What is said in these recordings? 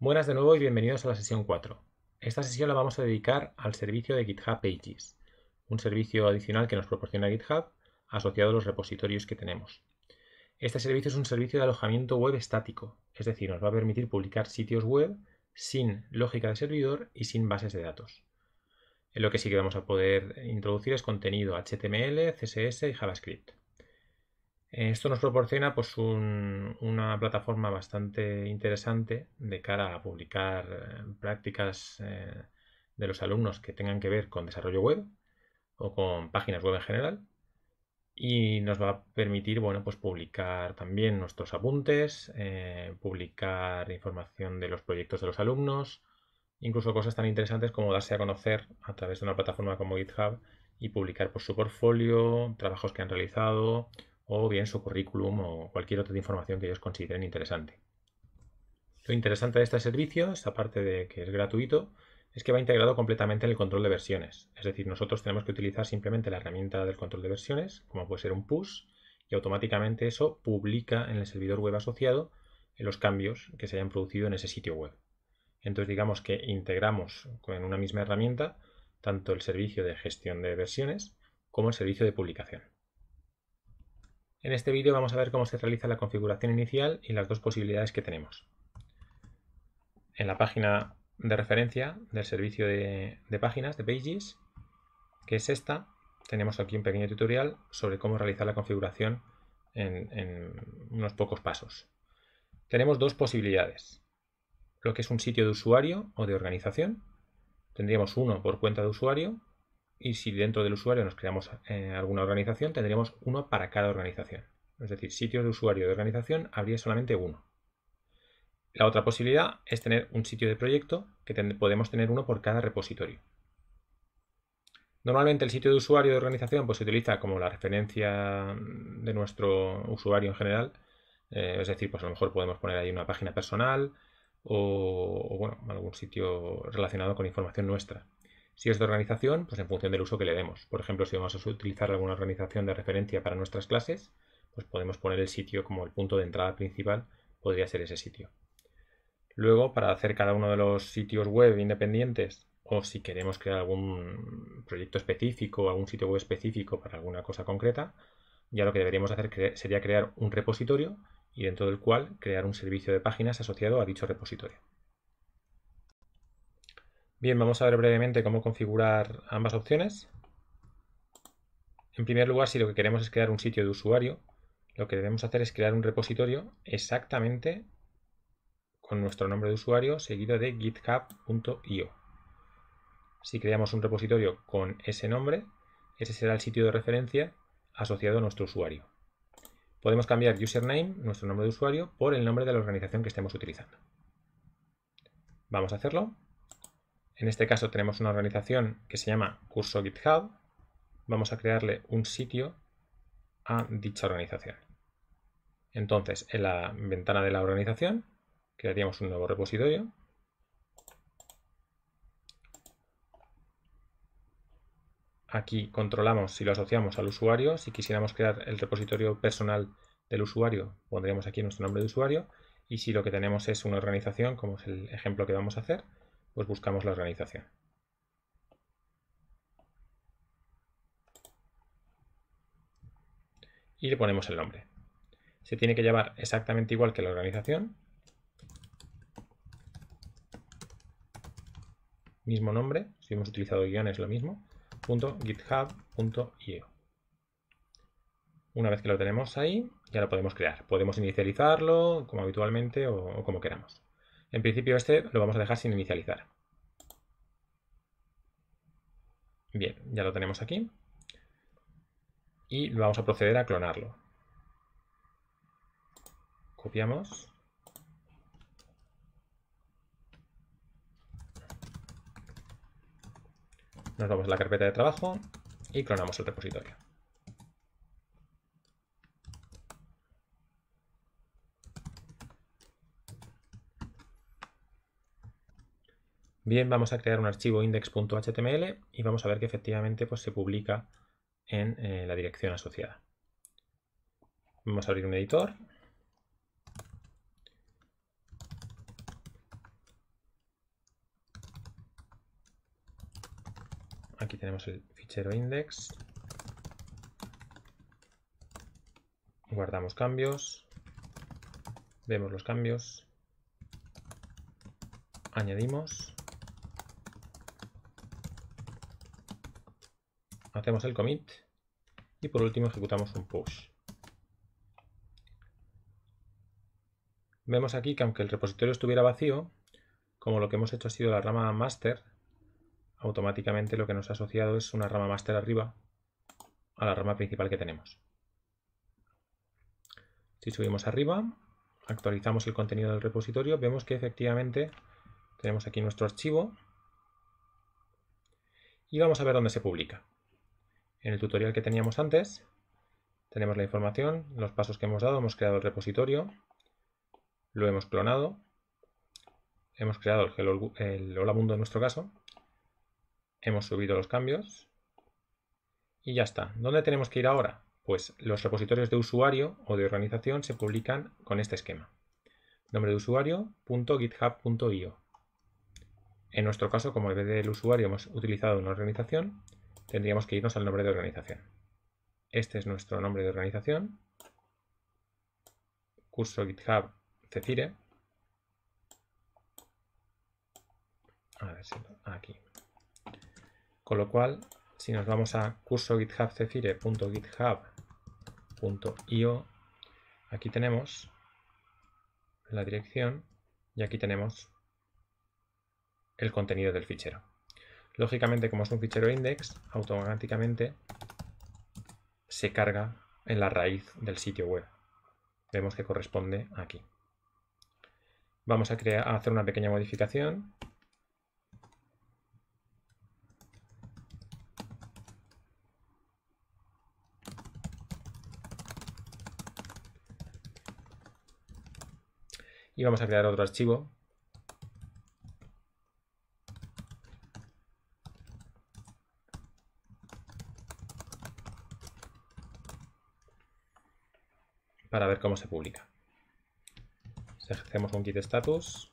Buenas de nuevo y bienvenidos a la sesión 4. Esta sesión la vamos a dedicar al servicio de GitHub Pages, un servicio adicional que nos proporciona GitHub asociado a los repositorios que tenemos. Este servicio es un servicio de alojamiento web estático, es decir, nos va a permitir publicar sitios web sin lógica de servidor y sin bases de datos. En lo que sí que vamos a poder introducir es contenido HTML, CSS y JavaScript. Eh, esto nos proporciona pues, una plataforma bastante interesante de cara a publicar eh, prácticas eh, de los alumnos que tengan que ver con desarrollo web o con páginas web en general. Y nos va a permitir bueno, pues, publicar también nuestros apuntes, publicar información de los proyectos de los alumnos, incluso cosas tan interesantes como darse a conocer a través de una plataforma como GitHub y publicar por pues, su portfolio, trabajos que han realizado, o bien su currículum o cualquier otra información que ellos consideren interesante. Lo interesante de este servicio, aparte de que es gratuito, es que va integrado completamente en el control de versiones. Es decir, nosotros tenemos que utilizar simplemente la herramienta del control de versiones, como puede ser un push, y automáticamente eso publica en el servidor web asociado los cambios que se hayan producido en ese sitio web. Entonces digamos que integramos en una misma herramienta tanto el servicio de gestión de versiones como el servicio de publicación. En este vídeo vamos a ver cómo se realiza la configuración inicial y las dos posibilidades que tenemos. En la página de referencia del servicio de, páginas, de Pages, que es esta, tenemos aquí un pequeño tutorial sobre cómo realizar la configuración en, en unos pocos pasos. Tenemos dos posibilidades, lo que es un sitio de usuario o de organización. Tendríamos uno por cuenta de usuario y si dentro del usuario nos creamos eh, alguna organización, tendríamos uno para cada organización. Es decir, sitios de usuario de organización habría solamente uno. La otra posibilidad es tener un sitio de proyecto que podemos tener uno por cada repositorio. Normalmente el sitio de usuario de organización pues, se utiliza como la referencia de nuestro usuario en general. Eh, es decir, pues a lo mejor podemos poner ahí una página personal o, algún sitio relacionado con información nuestra. Si es de organización, pues en función del uso que le demos. Por ejemplo, si vamos a utilizar alguna organización de referencia para nuestras clases, pues podemos poner el sitio como el punto de entrada principal, podría ser ese sitio. Luego, para hacer cada uno de los sitios web independientes, o si queremos crear algún proyecto específico, o algún sitio web específico para alguna cosa concreta, ya lo que deberíamos hacer sería crear un repositorio y dentro del cual crear un servicio de páginas asociado a dicho repositorio. Bien, vamos a ver brevemente cómo configurar ambas opciones. En primer lugar, si lo que queremos es crear un sitio de usuario, lo que debemos hacer es crear un repositorio exactamente con nuestro nombre de usuario seguido de github.io. Si creamos un repositorio con ese nombre, ese será el sitio de referencia asociado a nuestro usuario. Podemos cambiar username, nuestro nombre de usuario, por el nombre de la organización que estemos utilizando. Vamos a hacerlo. En este caso tenemos una organización que se llama curso GitHub. Vamos a crearle un sitio a dicha organización. Entonces, en la ventana de la organización, crearíamos un nuevo repositorio. Aquí controlamos si lo asociamos al usuario. Si quisiéramos crear el repositorio personal del usuario, pondríamos aquí nuestro nombre de usuario. Y si lo que tenemos es una organización, como es el ejemplo que vamos a hacer, pues buscamos la organización. Y le ponemos el nombre. Se tiene que llevar exactamente igual que la organización. Mismo nombre, si hemos utilizado guiones, es lo mismo, github.io. Una vez que lo tenemos ahí, ya lo podemos crear. Podemos inicializarlo como habitualmente o como queramos. En principio este lo vamos a dejar sin inicializar. Bien, ya lo tenemos aquí. Y vamos a proceder a clonarlo. Copiamos. Nos vamos a la carpeta de trabajo y clonamos el repositorio. Bien, vamos a crear un archivo index.html y vamos a ver que efectivamente pues, se publica en eh, la dirección asociada. Vamos a abrir un editor. Aquí tenemos el fichero index. Guardamos cambios. Vemos los cambios. Añadimos. hacemos el commit y por último ejecutamos un push. Vemos aquí que aunque el repositorio estuviera vacío, como lo que hemos hecho ha sido la rama master, automáticamente lo que nos ha asociado es una rama master arriba a la rama principal que tenemos. Si subimos arriba, actualizamos el contenido del repositorio, vemos que efectivamente tenemos aquí nuestro archivo y vamos a ver dónde se publica. En el tutorial que teníamos antes tenemos la información, los pasos que hemos dado, hemos creado el repositorio, lo hemos clonado, hemos creado el, hola mundo en nuestro caso, hemos subido los cambios y ya está. ¿Dónde tenemos que ir ahora? Pues los repositorios de usuario o de organización se publican con este esquema. Nombre de usuario, En nuestro caso, como en vez del usuario hemos utilizado una organización, tendríamos que irnos al nombre de organización. Este es nuestro nombre de organización. Curso GitHub Cecire. A ver si aquí. Con lo cual, si nos vamos a curso github cecire.github.io, aquí tenemos la dirección y aquí tenemos el contenido del fichero. Lógicamente, como es un fichero index, automáticamente se carga en la raíz del sitio web. Vemos que corresponde aquí. Vamos a, crear, hacer una pequeña modificación. Y vamos a crear otro archivo para ver cómo se publica. Si hacemos un git status,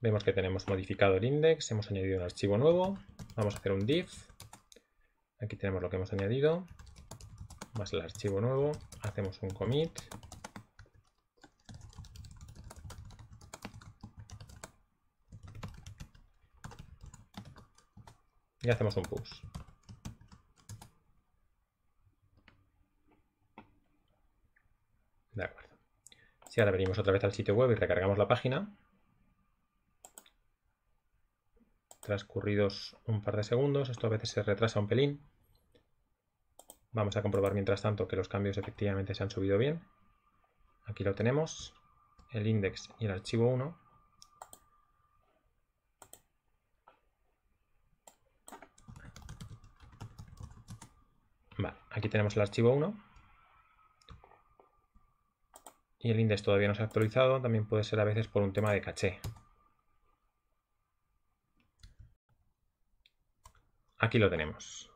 vemos que tenemos modificado el index, hemos añadido un archivo nuevo, vamos a hacer un div, aquí tenemos lo que hemos añadido, más el archivo nuevo, hacemos un commit, y hacemos un push. Y ahora venimos otra vez al sitio web y recargamos la página. Transcurridos un par de segundos, esto a veces se retrasa un pelín. Vamos a comprobar mientras tanto que los cambios efectivamente se han subido bien. Aquí lo tenemos, el index y el archivo 1. aquí tenemos el archivo 1 y el index todavía no se ha actualizado, también puede ser a veces por un tema de caché. Aquí lo tenemos.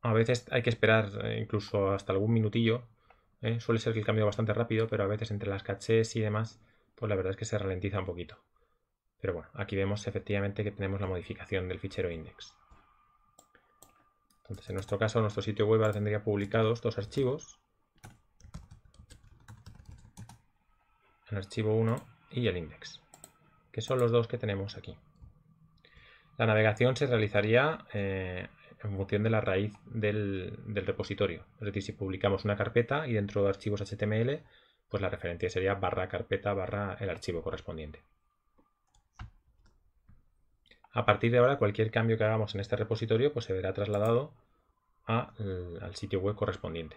A veces hay que esperar eh, incluso hasta algún minutillo. ¿eh? Suele ser que el cambio es bastante rápido, pero a veces entre las cachés y demás, pues la verdad es que se ralentiza un poquito. Pero bueno, aquí vemos efectivamente que tenemos la modificación del fichero index. Entonces, en nuestro caso, nuestro sitio web tendría publicados dos archivos el archivo 1 y el index, que son los dos que tenemos aquí. La navegación se realizaría eh, en función de la raíz del, repositorio. Es decir, si publicamos una carpeta y dentro de archivos HTML, pues la referencia sería barra carpeta barra el archivo correspondiente. A partir de ahora, cualquier cambio que hagamos en este repositorio pues se verá trasladado al sitio web correspondiente.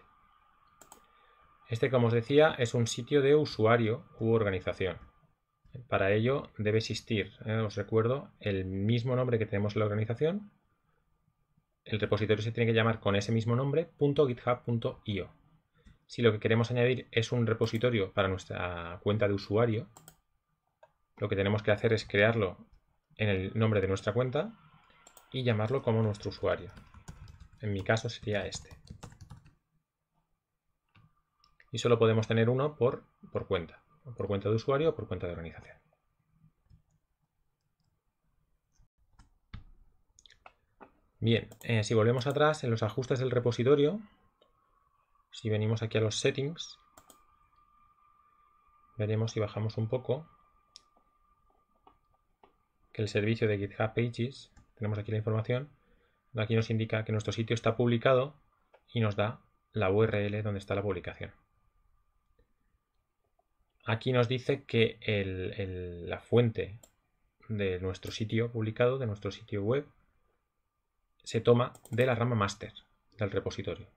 Este, como os decía, es un sitio de usuario u organización. Para ello debe existir, eh, os recuerdo, el mismo nombre que tenemos en la organización. El repositorio se tiene que llamar con ese mismo nombre, .github.io. Si lo que queremos añadir es un repositorio para nuestra cuenta de usuario, lo que tenemos que hacer es crearlo en el nombre de nuestra cuenta y llamarlo como nuestro usuario. En mi caso sería este solo podemos tener uno por, por cuenta, por cuenta de usuario o por cuenta de organización. Bien, eh, si volvemos atrás en los ajustes del repositorio, si venimos aquí a los settings, veremos si bajamos un poco que el servicio de GitHub Pages, tenemos aquí la información, aquí nos indica que nuestro sitio está publicado y nos da la URL donde está la publicación aquí nos dice que la fuente de nuestro sitio publicado, de nuestro sitio web, se toma de la rama master del repositorio.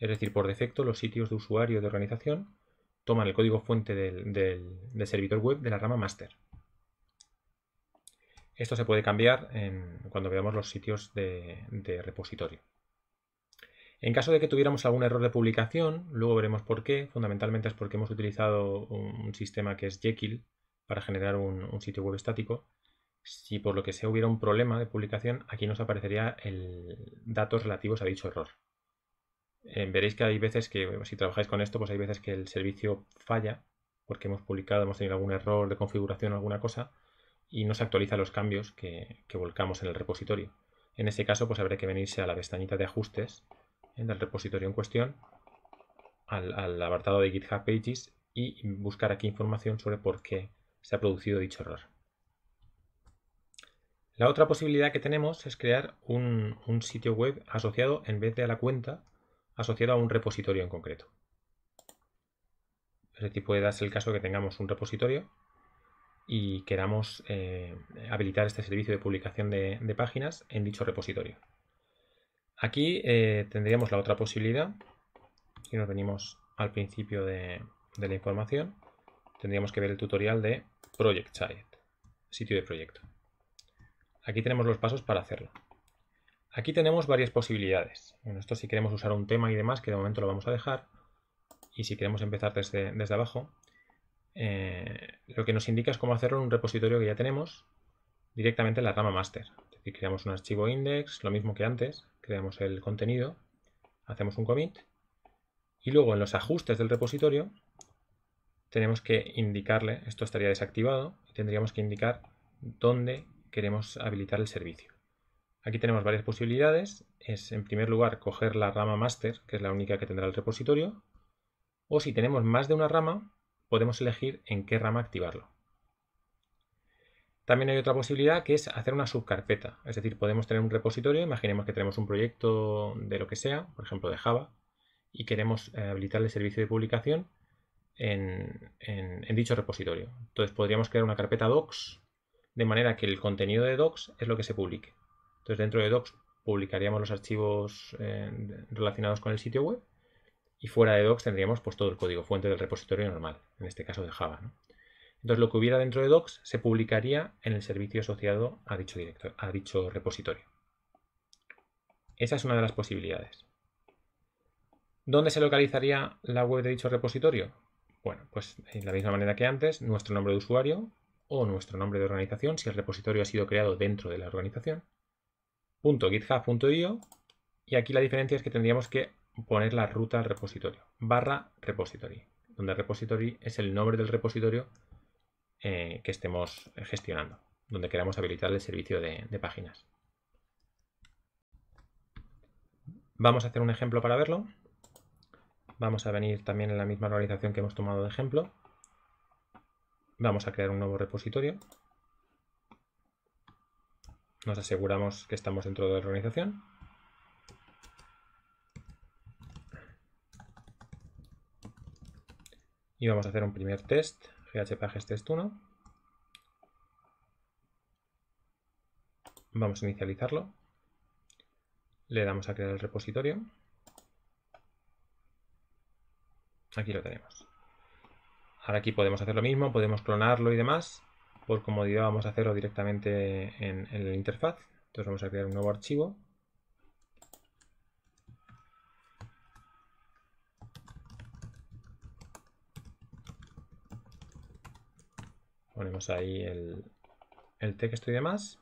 Es decir, por defecto los sitios de usuario de organización toman el código fuente del, servidor web de la rama master. Esto se puede cambiar cuando veamos los sitios de repositorio. En caso de que tuviéramos algún error de publicación, luego veremos por qué. Fundamentalmente es porque hemos utilizado un, sistema que es Jekyll para generar un, sitio web estático. Si por lo que sea hubiera un problema de publicación, aquí nos aparecería el datos relativos a dicho error. Eh, veréis que hay veces que, si trabajáis con esto, pues hay veces que el servicio falla porque hemos publicado, hemos tenido algún error de configuración o alguna cosa y no se actualizan los cambios que, que volcamos en el repositorio. En ese caso, pues habrá que venirse a la pestañita de ajustes en el repositorio en cuestión al, apartado de GitHub Pages y buscar aquí información sobre por qué se ha producido dicho error. La otra posibilidad que tenemos es crear un, sitio web asociado en vez de a la cuenta, asociado a un repositorio en concreto. Es puede darse el caso que tengamos un repositorio y queramos eh, habilitar este servicio de publicación de páginas en dicho repositorio. Aquí eh, tendríamos la otra posibilidad. Si nos venimos al principio de, la información, tendríamos que ver el tutorial de Project Child, sitio de proyecto. Aquí tenemos los pasos para hacerlo. Aquí tenemos varias posibilidades. esto si queremos usar un tema y demás, que de momento lo vamos a dejar. Y si queremos empezar desde, abajo, eh, lo que nos indica es cómo hacerlo en un repositorio que ya tenemos directamente en la rama master y creamos un archivo index, lo mismo que antes, creamos el contenido, hacemos un commit y luego en los ajustes del repositorio tenemos que indicarle, esto estaría desactivado, tendríamos que indicar dónde queremos habilitar el servicio. Aquí tenemos varias posibilidades, es en primer lugar coger la rama master, que es la única que tendrá el repositorio, o si tenemos más de una rama, podemos elegir en qué rama activarlo. También hay otra posibilidad que es hacer una subcarpeta, es decir, podemos tener un repositorio, imaginemos que tenemos un proyecto de lo que sea, por ejemplo de Java, y queremos eh, habilitar el servicio de publicación en, dicho repositorio. Entonces podríamos crear una carpeta docs, de manera que el contenido de docs es lo que se publique. Entonces dentro de docs publicaríamos los archivos eh, relacionados con el sitio web y fuera de docs tendríamos pues todo el código fuente del repositorio normal, en este caso de Java. ¿no? Entonces, lo que hubiera dentro de Docs se publicaría en el servicio asociado a dicho, director, a dicho repositorio. Esa es una de las posibilidades. ¿Dónde se localizaría la web de dicho repositorio? Bueno, pues de eh, la misma manera que antes, nuestro nombre de usuario o nuestro nombre de organización, si el repositorio ha sido creado dentro de la organización, .github.io y aquí la diferencia es que tendríamos que poner la ruta al repositorio, barra repository, donde repository es el nombre del repositorio eh, que estemos gestionando, donde queramos habilitar el servicio de, de páginas. Vamos a hacer un ejemplo para verlo. Vamos a venir también en la misma organización que hemos tomado de ejemplo. Vamos a crear un nuevo repositorio. Nos aseguramos que estamos dentro de la organización. Y vamos a hacer un primer test test 1 Vamos a inicializarlo. Le damos a crear el repositorio. Aquí lo tenemos. Ahora aquí podemos hacer lo mismo, podemos clonarlo y demás. Por comodidad vamos a hacerlo directamente en la interfaz. Entonces vamos a crear un nuevo archivo Ponemos ahí el, texto y demás.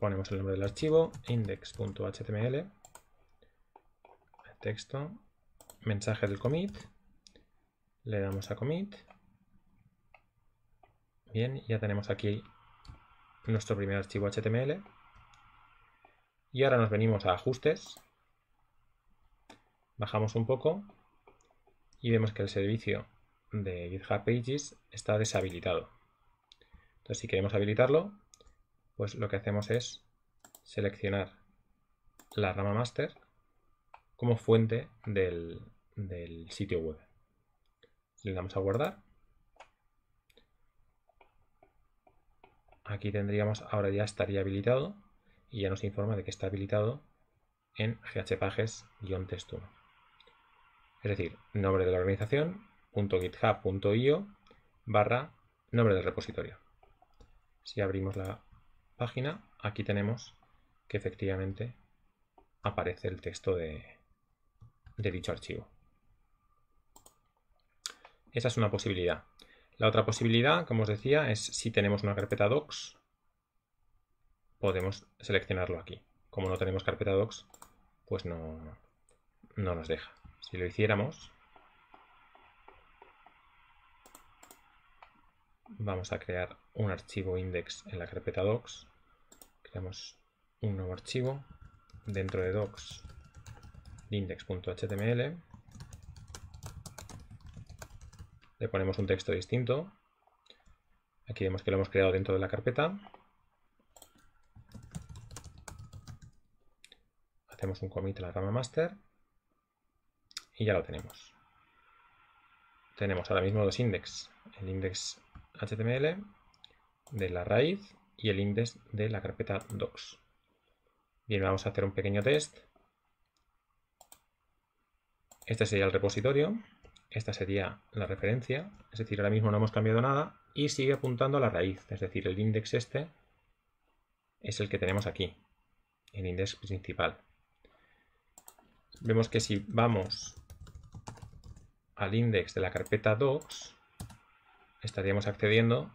Ponemos el nombre del archivo, index.html, texto, mensaje del commit, le damos a commit. Bien, ya tenemos aquí nuestro primer archivo HTML. Y ahora nos venimos a ajustes. Bajamos un poco y vemos que el servicio de GitHub Pages está deshabilitado. Entonces, si queremos habilitarlo, pues lo que hacemos es seleccionar la rama master como fuente del, del sitio web. Le damos a guardar. Aquí tendríamos, ahora ya estaría habilitado y ya nos informa de que está habilitado en ghpages-test1. Es decir, nombre de la organización, .github.io barra nombre del repositorio. Si abrimos la página, aquí tenemos que efectivamente aparece el texto de, dicho archivo. Esa es una posibilidad. La otra posibilidad, como os decía, es si tenemos una carpeta docs, podemos seleccionarlo aquí. Como no tenemos carpeta docs, pues no, no nos deja si lo hiciéramos, vamos a crear un archivo index en la carpeta docs, creamos un nuevo archivo dentro de docs index.html, le ponemos un texto distinto, aquí vemos que lo hemos creado dentro de la carpeta, hacemos un commit a la rama master, y ya lo tenemos. Tenemos ahora mismo los index, el index HTML de la raíz y el index de la carpeta docs. Bien, vamos a hacer un pequeño test. Este sería el repositorio, esta sería la referencia, es decir, ahora mismo no hemos cambiado nada y sigue apuntando a la raíz, es decir, el index este es el que tenemos aquí, el index principal. Vemos que si vamos al index de la carpeta docs, estaríamos accediendo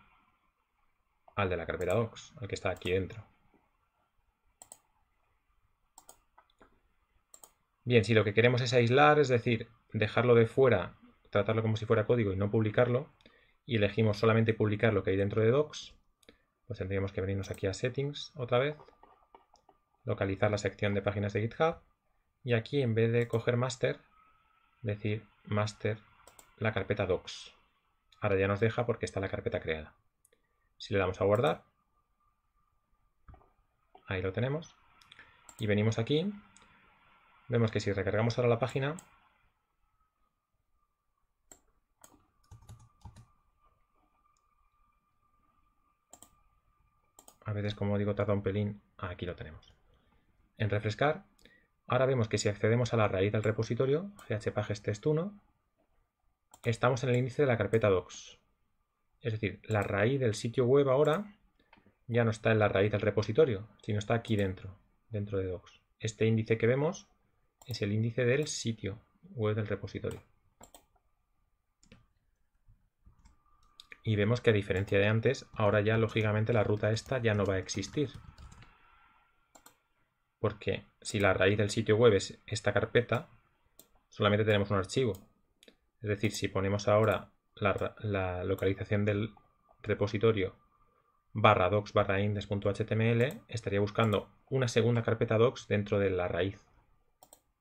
al de la carpeta docs, al que está aquí dentro. Bien, si lo que queremos es aislar, es decir, dejarlo de fuera, tratarlo como si fuera código y no publicarlo, y elegimos solamente publicar lo que hay dentro de docs, pues tendríamos que venirnos aquí a settings otra vez, localizar la sección de páginas de GitHub, y aquí en vez de coger master, decir master la carpeta docs. Ahora ya nos deja porque está la carpeta creada. Si le damos a guardar, ahí lo tenemos. Y venimos aquí, vemos que si recargamos ahora la página, a veces como digo tarda un pelín, aquí lo tenemos. En refrescar Ahora vemos que si accedemos a la raíz del repositorio, ghpages-test1, estamos en el índice de la carpeta docs. Es decir, la raíz del sitio web ahora ya no está en la raíz del repositorio, sino está aquí dentro, dentro de docs. Este índice que vemos es el índice del sitio web del repositorio. Y vemos que a diferencia de antes, ahora ya lógicamente la ruta esta ya no va a existir, porque si la raíz del sitio web es esta carpeta, solamente tenemos un archivo. Es decir, si ponemos ahora la, localización del repositorio barra docs barra index.html, estaría buscando una segunda carpeta docs dentro de la raíz.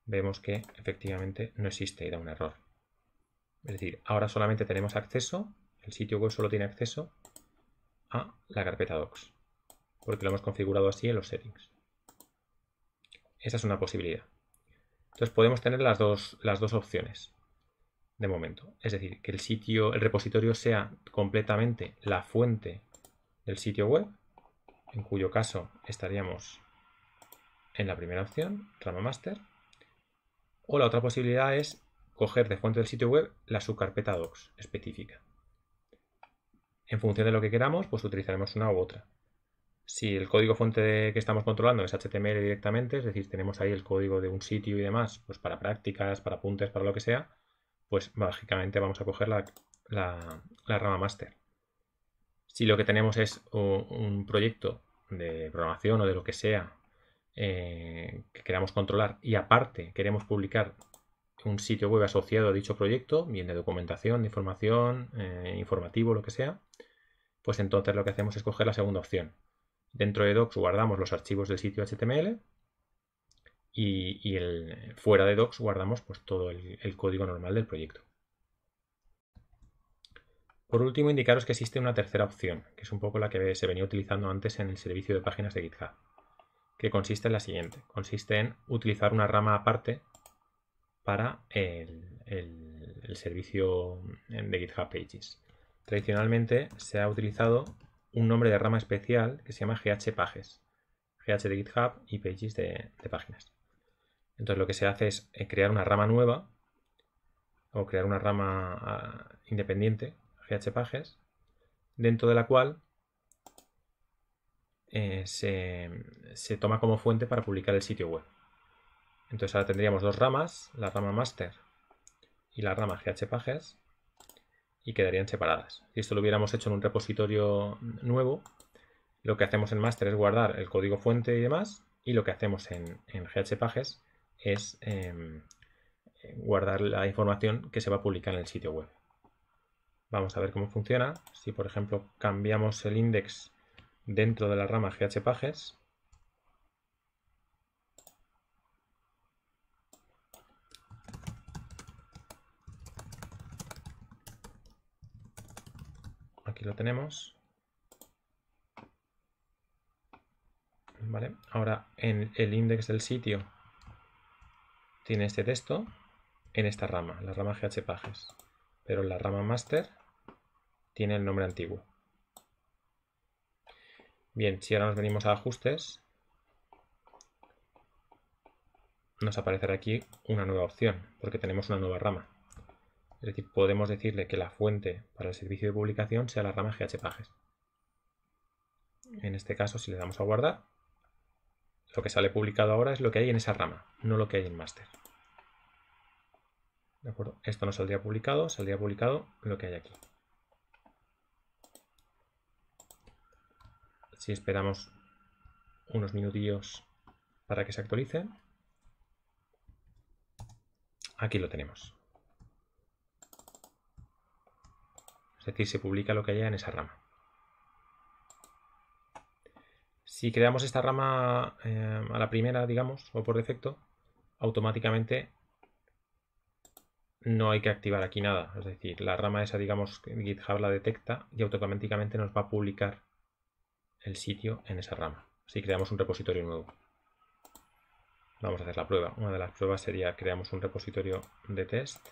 Vemos que efectivamente no existe y da un error. Es decir, ahora solamente tenemos acceso, el sitio web solo tiene acceso a la carpeta docs, porque lo hemos configurado así en los settings. Esa es una posibilidad. Entonces podemos tener las dos, las dos opciones de momento. Es decir, que el sitio, el repositorio sea completamente la fuente del sitio web, en cuyo caso estaríamos en la primera opción, rama master. O la otra posibilidad es coger de fuente del sitio web la subcarpeta docs específica. En función de lo que queramos, pues utilizaremos una u otra. Si el código fuente que estamos controlando es HTML directamente, es decir, tenemos ahí el código de un sitio y demás, pues para prácticas, para apuntes, para lo que sea, pues básicamente vamos a coger la, rama master. Si lo que tenemos es un proyecto de programación o de lo que sea eh, que queramos controlar y aparte queremos publicar un sitio web asociado a dicho proyecto, bien de documentación, de información, eh, informativo, lo que sea, pues entonces lo que hacemos es coger la segunda opción. Dentro de docs guardamos los archivos del sitio HTML y, fuera de docs guardamos pues, todo el, código normal del proyecto. Por último, indicaros que existe una tercera opción, que es un poco la que se venía utilizando antes en el servicio de páginas de GitHub, que consiste en la siguiente. Consiste en utilizar una rama aparte para el servicio de GitHub Pages. Tradicionalmente se ha utilizado un nombre de rama especial que se llama GH Pages. GH de GitHub y Pages de, páginas. Entonces lo que se hace es eh, crear una rama nueva o crear una rama ah, independiente, GH Pages, dentro de la cual eh, se, se toma como fuente para publicar el sitio web. Entonces ahora tendríamos dos ramas, la rama master y la rama GH Pages, y quedarían separadas. Si esto lo hubiéramos hecho en un repositorio nuevo, lo que hacemos en master es guardar el código fuente y demás, y lo que hacemos en, en GHPages es em, guardar la información que se va a publicar en el sitio web. Vamos a ver cómo funciona. Si, por ejemplo, cambiamos el index dentro de la rama GHPages, Aquí lo tenemos. ahora en el index del sitio tiene este texto en esta rama, la rama ghpages. Pero la rama master tiene el nombre antiguo. Bien, si ahora nos venimos a ajustes, nos aparecerá aquí una nueva opción, porque tenemos una nueva rama. Es decir, podemos decirle que la fuente para el servicio de publicación sea la rama ghpages. En este caso, si le damos a guardar, lo que sale publicado ahora es lo que hay en esa rama, no lo que hay en master. ¿De Esto no saldría publicado, saldría publicado lo que hay aquí. Si esperamos unos minutillos para que se actualice, aquí lo tenemos. Es decir, se publica lo que haya en esa rama. Si creamos esta rama eh, a la primera, digamos, o por defecto, automáticamente no hay que activar aquí nada. Es decir, la rama esa, digamos, GitHub la detecta y automáticamente nos va a publicar el sitio en esa rama. Si creamos un repositorio nuevo. Vamos a hacer la prueba. Una de las pruebas sería creamos un repositorio de test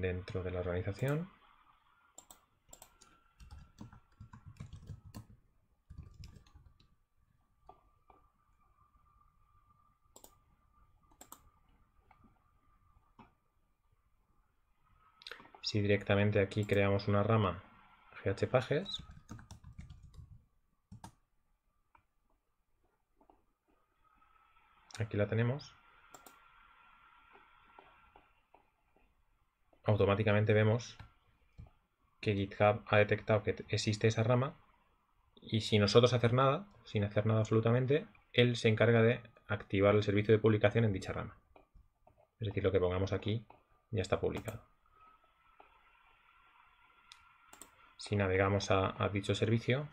dentro de la organización. Si directamente aquí creamos una rama pages aquí la tenemos, automáticamente vemos que GitHub ha detectado que existe esa rama y sin nosotros hacer nada, sin hacer nada absolutamente, él se encarga de activar el servicio de publicación en dicha rama. Es decir, lo que pongamos aquí ya está publicado. Si navegamos a, dicho servicio,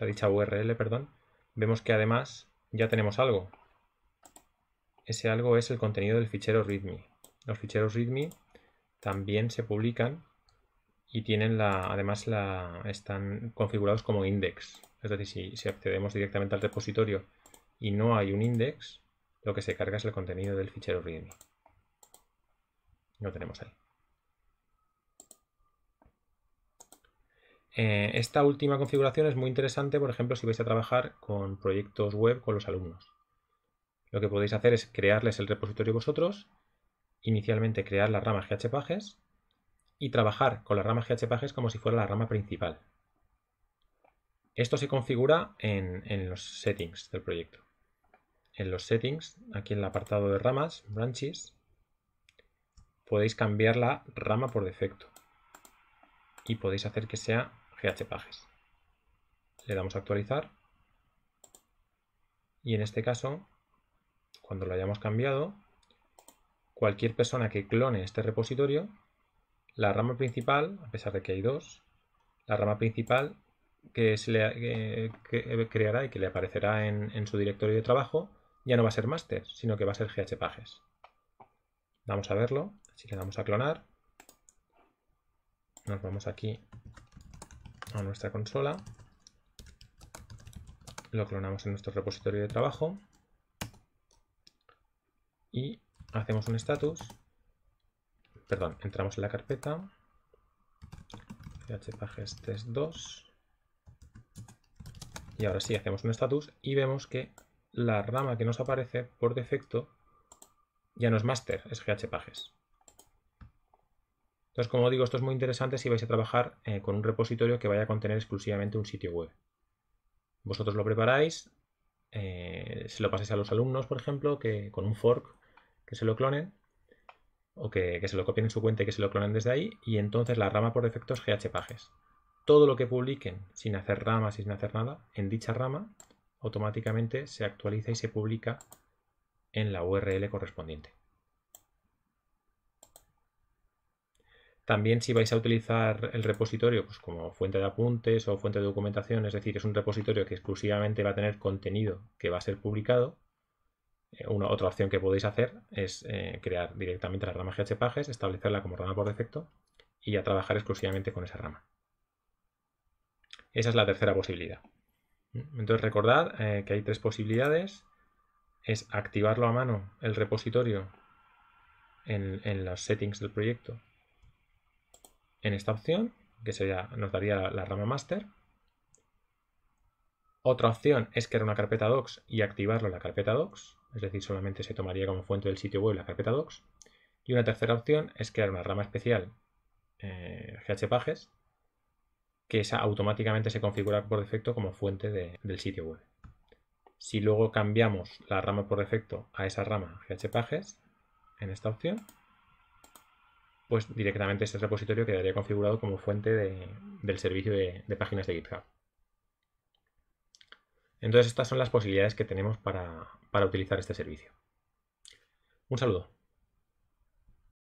a dicha URL, perdón, vemos que además ya tenemos algo. Ese algo es el contenido del fichero README. Los ficheros README también se publican y tienen la, además la, están configurados como index. Es decir, si, accedemos directamente al repositorio y no hay un index, lo que se carga es el contenido del fichero README. Lo tenemos ahí. Eh, esta última configuración es muy interesante, por ejemplo, si vais a trabajar con proyectos web con los alumnos. Lo que podéis hacer es crearles el repositorio vosotros inicialmente crear las ramas gh-pages y trabajar con las ramas gh-pages como si fuera la rama principal. Esto se configura en, los settings del proyecto. En los settings, aquí en el apartado de ramas, branches, podéis cambiar la rama por defecto y podéis hacer que sea gh-pages. Le damos a actualizar y en este caso, cuando lo hayamos cambiado, cualquier persona que clone este repositorio, la rama principal, a pesar de que hay dos, la rama principal que, se le, creará y que le aparecerá en, su directorio de trabajo ya no va a ser master, sino que va a ser ghpages. Vamos a verlo. Así que vamos a clonar, nos vamos aquí a nuestra consola. Lo clonamos en nuestro repositorio de trabajo. Y hacemos un status, perdón, entramos en la carpeta, pages test2, y ahora sí hacemos un status y vemos que la rama que nos aparece por defecto ya no es master, es gh-pages Entonces, como digo, esto es muy interesante si vais a trabajar eh, con un repositorio que vaya a contener exclusivamente un sitio web. Vosotros lo preparáis, eh, se lo pasáis a los alumnos, por ejemplo, que con un fork que se lo clonen o que, se lo copien en su cuenta y que se lo clonen desde ahí, y entonces la rama por defecto es GHPages. Todo lo que publiquen sin hacer ramas sin hacer nada, en dicha rama automáticamente se actualiza y se publica en la URL correspondiente. También si vais a utilizar el repositorio pues como fuente de apuntes o fuente de documentación, es decir, es un repositorio que exclusivamente va a tener contenido que va a ser publicado, eh, una otra opción que podéis hacer es eh, crear directamente la rama GHPages, establecerla como rama por defecto y ya trabajar exclusivamente con esa rama. Esa es la tercera posibilidad. Mm, entonces recordad eh, que hay tres posibilidades. Es activarlo a mano, el repositorio, en, los settings del proyecto, en esta opción, que nos daría la rama master. Otra opción es crear una carpeta docs y activarlo en la carpeta docs, es decir, solamente se tomaría como fuente del sitio web la carpeta docs. Y una tercera opción es crear una rama especial eh, GHPages que esa automáticamente se configura por defecto como fuente del sitio web. Si luego cambiamos la rama por defecto a esa rama GHPages, en esta opción, pues directamente este repositorio quedaría configurado como fuente del servicio de páginas de GitHub. Entonces estas son las posibilidades que tenemos para, utilizar este servicio. Un saludo.